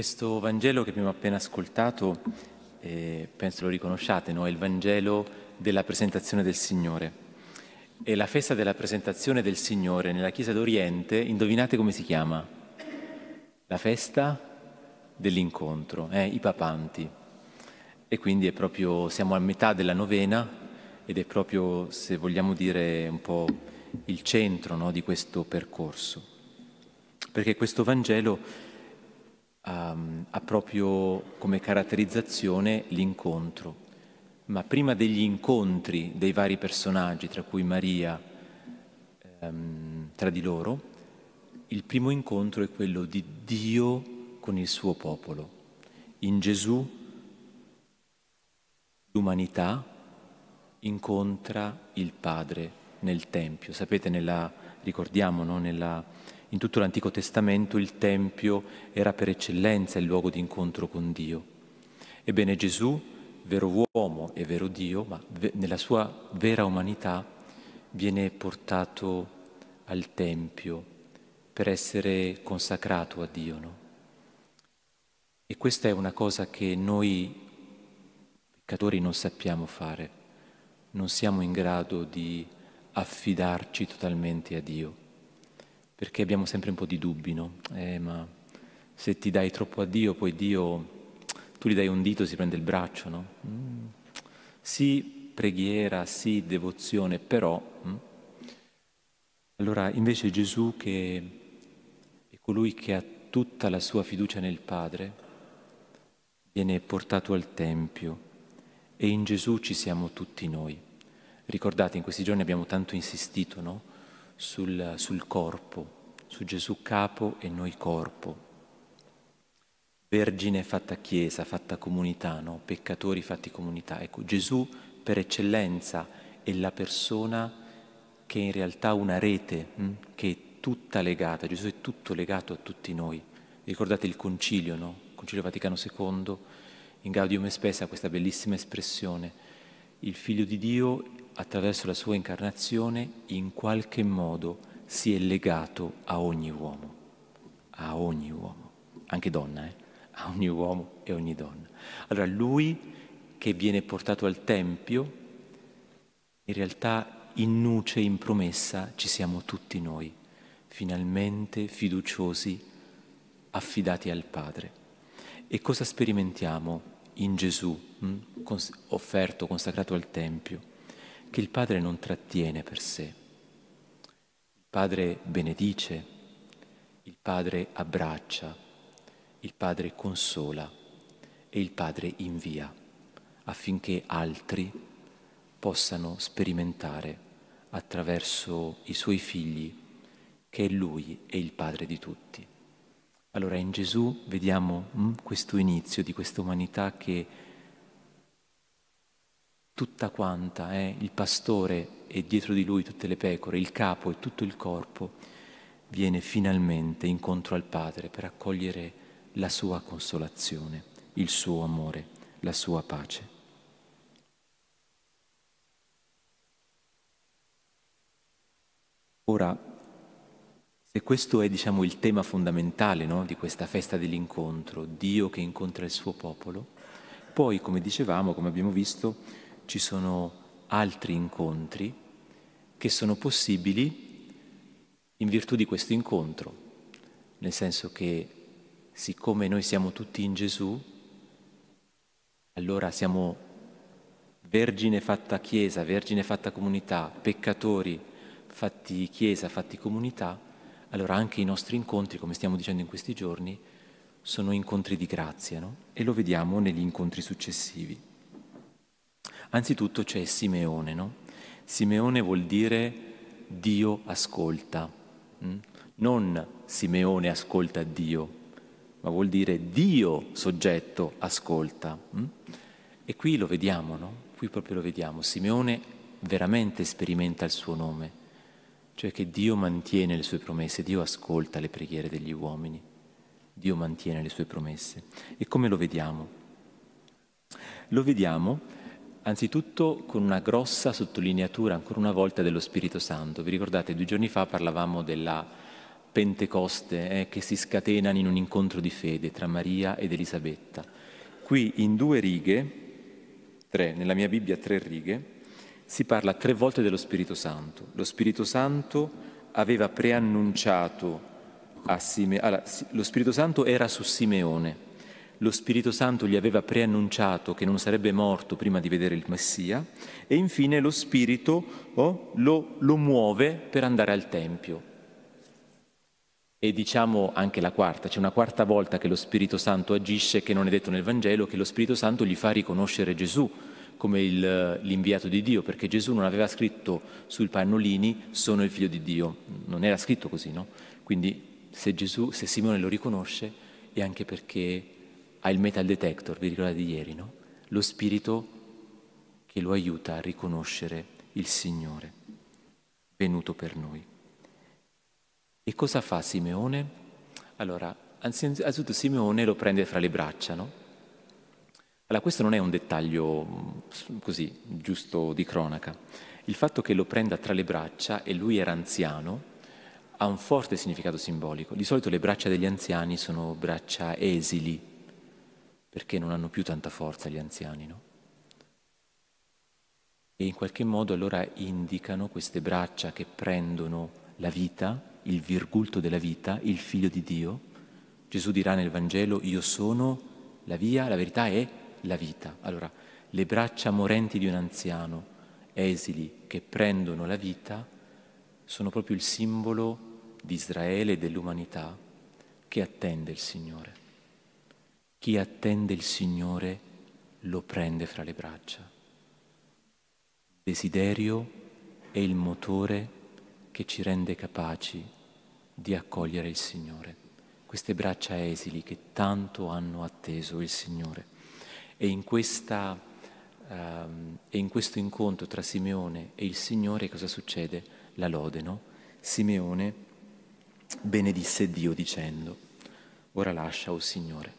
Questo Vangelo che abbiamo appena ascoltato, eh, penso lo riconosciate, no? è il Vangelo della presentazione del Signore. E la festa della presentazione del Signore nella Chiesa d'Oriente, indovinate come si chiama? La festa dell'incontro, eh? i papanti. E quindi è proprio, siamo a metà della novena ed è proprio, se vogliamo dire, un po' il centro no? di questo percorso. Perché questo Vangelo ha proprio come caratterizzazione l'incontro. Ma prima degli incontri dei vari personaggi, tra cui Maria, ehm, tra di loro, il primo incontro è quello di Dio con il suo popolo. In Gesù l'umanità incontra il Padre nel Tempio. Sapete, nella, ricordiamo, no? nella in tutto l'Antico Testamento il Tempio era per eccellenza il luogo di incontro con Dio. Ebbene Gesù, vero uomo e vero Dio, ma nella sua vera umanità, viene portato al Tempio per essere consacrato a Dio. No? E questa è una cosa che noi peccatori non sappiamo fare, non siamo in grado di affidarci totalmente a Dio perché abbiamo sempre un po' di dubbi, no? Eh, ma se ti dai troppo a Dio, poi Dio, tu gli dai un dito e si prende il braccio, no? Mm. Sì, preghiera, sì, devozione, però... Mm. Allora, invece Gesù che è colui che ha tutta la sua fiducia nel Padre, viene portato al Tempio e in Gesù ci siamo tutti noi. Ricordate, in questi giorni abbiamo tanto insistito, no? sul, sul corpo, su Gesù capo e noi corpo. Vergine fatta chiesa, fatta comunità, no? peccatori fatti comunità. Ecco, Gesù per eccellenza è la persona che in realtà ha una rete, hm? che è tutta legata, Gesù è tutto legato a tutti noi. Ricordate il concilio, no? Il concilio Vaticano II, in Gaudium Espesa, questa bellissima espressione, il figlio di Dio attraverso la sua incarnazione, in qualche modo si è legato a ogni uomo, a ogni uomo, anche donna, eh? a ogni uomo e ogni donna. Allora lui che viene portato al Tempio, in realtà in nuce, in promessa, ci siamo tutti noi, finalmente fiduciosi, affidati al Padre. E cosa sperimentiamo in Gesù, mh? Hm? offerto, consacrato al Tempio? che il Padre non trattiene per sé. Il Padre benedice, il Padre abbraccia, il Padre consola e il Padre invia affinché altri possano sperimentare attraverso i suoi figli che Lui è il Padre di tutti. Allora in Gesù vediamo hm, questo inizio di questa umanità che tutta quanta, eh, il pastore e dietro di lui tutte le pecore, il capo e tutto il corpo, viene finalmente incontro al Padre per accogliere la sua consolazione, il suo amore, la sua pace. Ora, se questo è diciamo, il tema fondamentale no, di questa festa dell'incontro, Dio che incontra il suo popolo, poi, come dicevamo, come abbiamo visto, ci sono altri incontri che sono possibili in virtù di questo incontro, nel senso che siccome noi siamo tutti in Gesù, allora siamo vergine fatta chiesa, vergine fatta comunità, peccatori fatti chiesa, fatti comunità, allora anche i nostri incontri, come stiamo dicendo in questi giorni, sono incontri di grazia, no? E lo vediamo negli incontri successivi. Anzitutto c'è Simeone, no? Simeone vuol dire Dio ascolta, mm? non Simeone ascolta Dio, ma vuol dire Dio soggetto ascolta. Mm? E qui lo vediamo, no? Qui proprio lo vediamo. Simeone veramente sperimenta il suo nome, cioè che Dio mantiene le sue promesse, Dio ascolta le preghiere degli uomini, Dio mantiene le sue promesse. E come lo vediamo? Lo vediamo Anzitutto con una grossa sottolineatura ancora una volta dello Spirito Santo. Vi ricordate, due giorni fa parlavamo della Pentecoste eh, che si scatenano in un incontro di fede tra Maria ed Elisabetta. Qui in due righe, tre, nella mia Bibbia tre righe, si parla tre volte dello Spirito Santo. Lo Spirito Santo aveva preannunciato a Simeone, allora, lo Spirito Santo era su Simeone lo Spirito Santo gli aveva preannunciato che non sarebbe morto prima di vedere il Messia e infine lo Spirito oh, lo, lo muove per andare al Tempio. E diciamo anche la quarta, c'è una quarta volta che lo Spirito Santo agisce, che non è detto nel Vangelo, che lo Spirito Santo gli fa riconoscere Gesù come il, l'inviato di Dio, perché Gesù non aveva scritto sui pannolini sono il figlio di Dio, non era scritto così, no? Quindi se, Gesù, se Simone lo riconosce è anche perché ha il metal detector, vi ricordate di ieri, no? Lo spirito che lo aiuta a riconoscere il Signore venuto per noi. E cosa fa Simeone? Allora, anzitutto Simeone lo prende fra le braccia, no? Allora, questo non è un dettaglio mm, così, giusto di cronaca. Il fatto che lo prenda tra le braccia e lui era anziano ha un forte significato simbolico. Di solito le braccia degli anziani sono braccia esili, perché non hanno più tanta forza gli anziani, no? E in qualche modo allora indicano queste braccia che prendono la vita, il virgulto della vita, il figlio di Dio. Gesù dirà nel Vangelo, io sono la via, la verità è la vita. Allora, le braccia morenti di un anziano, esili, che prendono la vita, sono proprio il simbolo di Israele e dell'umanità che attende il Signore. Chi attende il Signore lo prende fra le braccia. desiderio è il motore che ci rende capaci di accogliere il Signore, queste braccia esili che tanto hanno atteso il Signore. E in, questa, um, e in questo incontro tra Simeone e il Signore cosa succede? La lode, no? Simeone benedisse Dio dicendo, ora lascia, o oh Signore,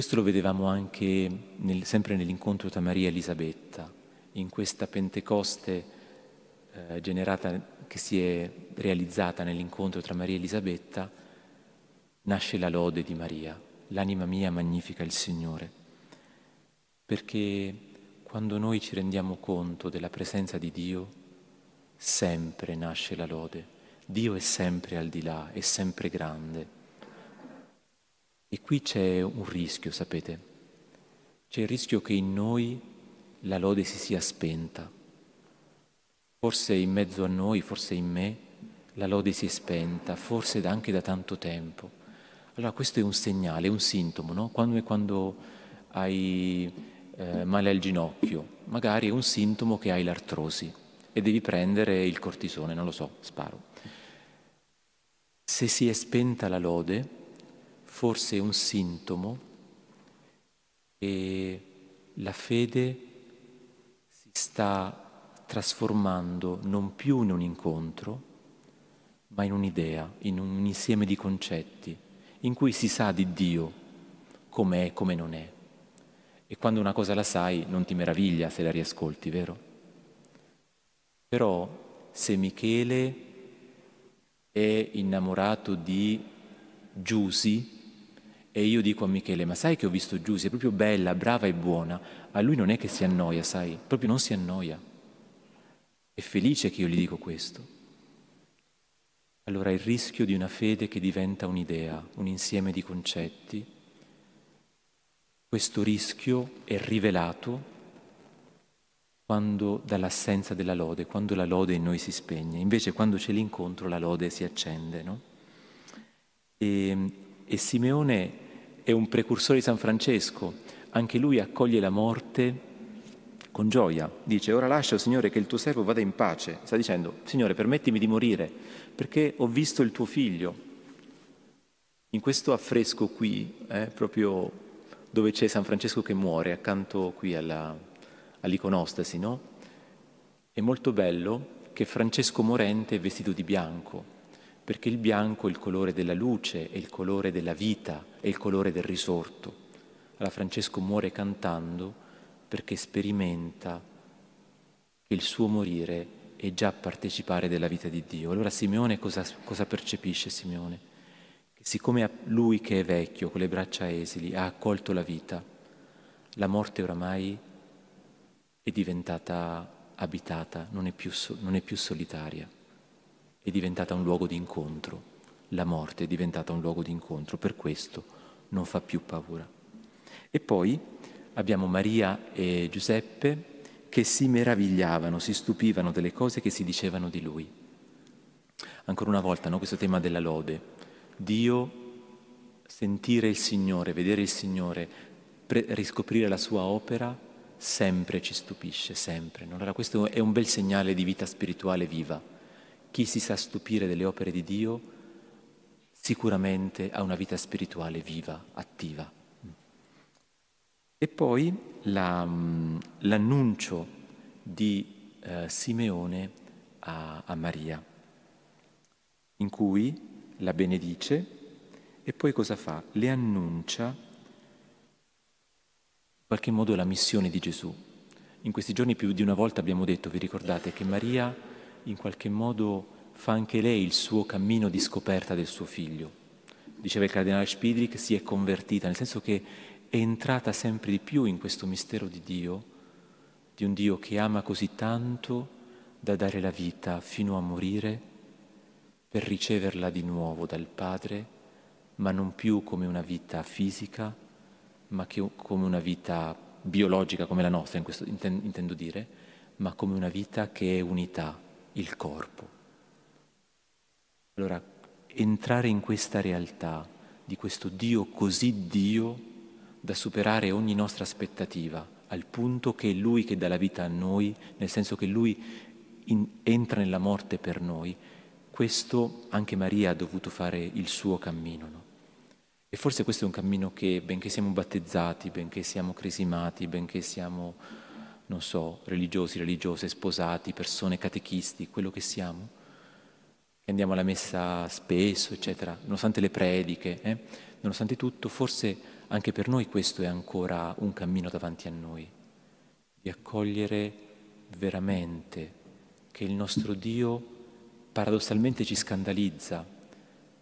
questo lo vedevamo anche nel, sempre nell'incontro tra Maria e Elisabetta, in questa Pentecoste eh, generata, che si è realizzata nell'incontro tra Maria e Elisabetta, nasce la lode di Maria, l'anima mia magnifica il Signore, perché quando noi ci rendiamo conto della presenza di Dio, sempre nasce la lode. Dio è sempre al di là, è sempre grande. E qui c'è un rischio, sapete? C'è il rischio che in noi la lode si sia spenta. Forse in mezzo a noi, forse in me, la lode si è spenta, forse anche da tanto tempo. Allora questo è un segnale, un sintomo, no? Quando, quando hai eh, male al ginocchio, magari è un sintomo che hai l'artrosi e devi prendere il cortisone, non lo so, sparo. Se si è spenta la lode, forse un sintomo che la fede si sta trasformando non più in un incontro, ma in un'idea, in un insieme di concetti, in cui si sa di Dio com'è e come non è. E quando una cosa la sai non ti meraviglia se la riascolti, vero? Però se Michele è innamorato di Giusi, e io dico a Michele, ma sai che ho visto Giusy, è proprio bella, brava e buona. A lui non è che si annoia, sai, proprio non si annoia. È felice che io gli dico questo. Allora il rischio di una fede che diventa un'idea, un insieme di concetti, questo rischio è rivelato quando dall'assenza della lode, quando la lode in noi si spegne, invece quando c'è l'incontro la lode si accende. No? E, e Simeone è un precursore di San Francesco, anche lui accoglie la morte con gioia. Dice, ora lascia, Signore, che il tuo servo vada in pace. Sta dicendo, Signore, permettimi di morire, perché ho visto il tuo figlio. In questo affresco qui, eh, proprio dove c'è San Francesco che muore, accanto qui alla, all'iconostasi, no? È molto bello che Francesco morente è vestito di bianco, perché il bianco è il colore della luce, è il colore della vita, è il colore del risorto. Allora Francesco muore cantando perché sperimenta che il suo morire è già partecipare della vita di Dio. Allora Simeone cosa, cosa percepisce Simeone? Che siccome lui che è vecchio, con le braccia esili, ha accolto la vita, la morte oramai è diventata abitata, non è più, non è più solitaria è diventata un luogo di incontro, la morte è diventata un luogo di incontro, per questo non fa più paura. E poi abbiamo Maria e Giuseppe che si meravigliavano, si stupivano delle cose che si dicevano di lui. Ancora una volta, no? questo tema della lode. Dio, sentire il Signore, vedere il Signore, pre- riscoprire la sua opera, sempre ci stupisce, sempre. Allora questo è un bel segnale di vita spirituale viva chi si sa stupire delle opere di Dio sicuramente ha una vita spirituale viva, attiva. E poi la, mm, l'annuncio di eh, Simeone a, a Maria, in cui la benedice e poi cosa fa? Le annuncia in qualche modo la missione di Gesù. In questi giorni più di una volta abbiamo detto, vi ricordate, che Maria in qualche modo fa anche lei il suo cammino di scoperta del suo figlio. Diceva il cardinale Spidrick, si è convertita, nel senso che è entrata sempre di più in questo mistero di Dio, di un Dio che ama così tanto da dare la vita fino a morire per riceverla di nuovo dal Padre, ma non più come una vita fisica, ma come una vita biologica come la nostra, in questo intendo dire, ma come una vita che è unità, il corpo. Allora, entrare in questa realtà di questo Dio così Dio da superare ogni nostra aspettativa, al punto che è Lui che dà la vita a noi, nel senso che Lui in, entra nella morte per noi, questo anche Maria ha dovuto fare il suo cammino. No? E forse questo è un cammino che, benché siamo battezzati, benché siamo cresimati, benché siamo non so, religiosi, religiose, sposati, persone catechisti, quello che siamo, che andiamo alla messa spesso, eccetera, nonostante le prediche, eh, nonostante tutto, forse anche per noi questo è ancora un cammino davanti a noi, di accogliere veramente che il nostro Dio paradossalmente ci scandalizza,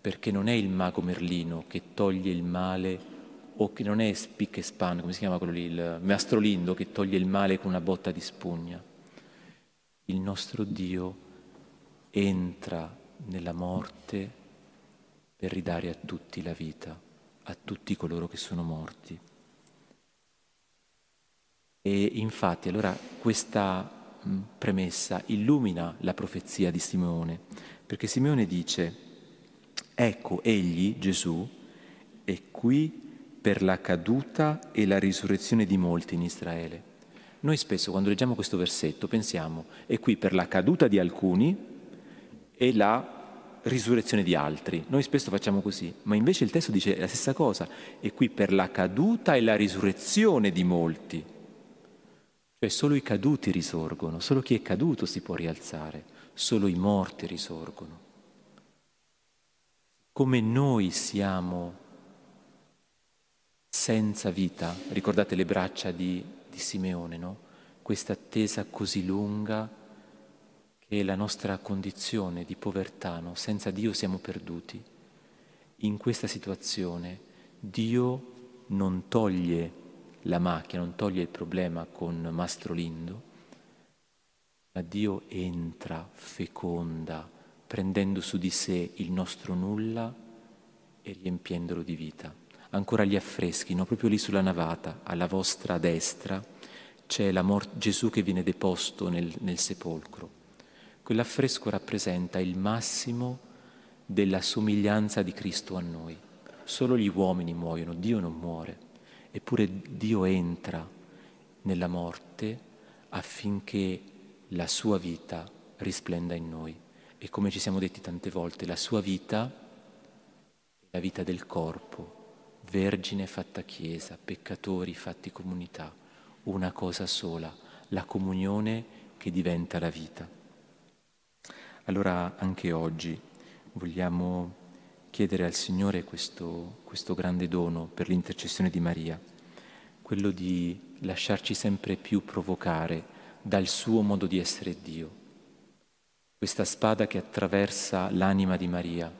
perché non è il mago Merlino che toglie il male o che non è spic e span, come si chiama quello lì, il mastrolindo che toglie il male con una botta di spugna. Il nostro Dio entra nella morte per ridare a tutti la vita, a tutti coloro che sono morti. E infatti allora questa premessa illumina la profezia di Simeone, perché Simeone dice, ecco egli, Gesù, è qui per la caduta e la risurrezione di molti in Israele. Noi spesso quando leggiamo questo versetto pensiamo è qui per la caduta di alcuni e la risurrezione di altri. Noi spesso facciamo così, ma invece il testo dice la stessa cosa, è qui per la caduta e la risurrezione di molti. Cioè solo i caduti risorgono, solo chi è caduto si può rialzare, solo i morti risorgono. Come noi siamo senza vita. Ricordate le braccia di, di Simeone, no? Questa attesa così lunga che è la nostra condizione di povertà, no? senza Dio siamo perduti. In questa situazione Dio non toglie la macchia, non toglie il problema con Mastro Lindo, ma Dio entra, feconda, prendendo su di sé il nostro nulla e riempiendolo di vita ancora gli affreschi, no? proprio lì sulla navata, alla vostra destra, c'è mort- Gesù che viene deposto nel, nel sepolcro. Quell'affresco rappresenta il massimo della somiglianza di Cristo a noi. Solo gli uomini muoiono, Dio non muore, eppure Dio entra nella morte affinché la sua vita risplenda in noi. E come ci siamo detti tante volte, la sua vita è la vita del corpo, Vergine fatta Chiesa, peccatori fatti comunità, una cosa sola, la comunione che diventa la vita. Allora anche oggi vogliamo chiedere al Signore questo, questo grande dono per l'intercessione di Maria, quello di lasciarci sempre più provocare dal suo modo di essere Dio, questa spada che attraversa l'anima di Maria.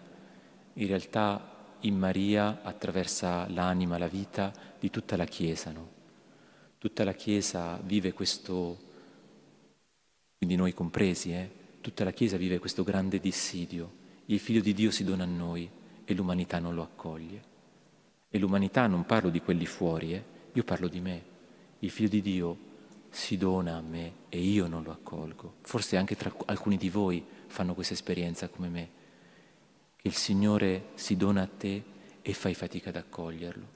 In realtà in Maria attraversa l'anima, la vita di tutta la Chiesa. No? Tutta la Chiesa vive questo, quindi noi compresi, eh? tutta la Chiesa vive questo grande dissidio. Il Figlio di Dio si dona a noi e l'umanità non lo accoglie. E l'umanità non parlo di quelli fuori, eh? io parlo di me. Il Figlio di Dio si dona a me e io non lo accolgo. Forse anche tra alcuni di voi fanno questa esperienza come me che il Signore si dona a te e fai fatica ad accoglierlo.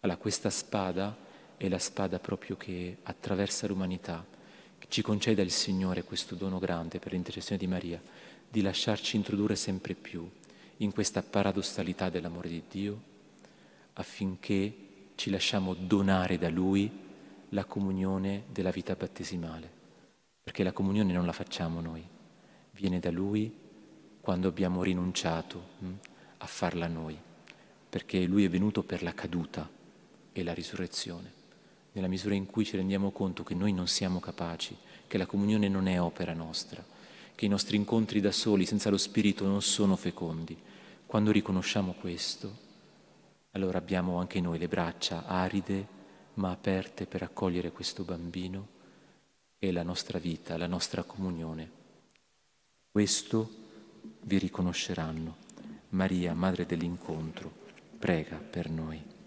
Allora questa spada è la spada proprio che attraversa l'umanità, che ci conceda il Signore questo dono grande per l'intercessione di Maria, di lasciarci introdurre sempre più in questa paradossalità dell'amore di Dio, affinché ci lasciamo donare da Lui la comunione della vita battesimale, perché la comunione non la facciamo noi, viene da Lui quando abbiamo rinunciato hm, a farla noi, perché Lui è venuto per la caduta e la risurrezione. Nella misura in cui ci rendiamo conto che noi non siamo capaci, che la comunione non è opera nostra, che i nostri incontri da soli, senza lo Spirito, non sono fecondi, quando riconosciamo questo, allora abbiamo anche noi le braccia aride ma aperte per accogliere questo bambino e la nostra vita, la nostra comunione. Questo vi riconosceranno. Maria, Madre dell'incontro, prega per noi.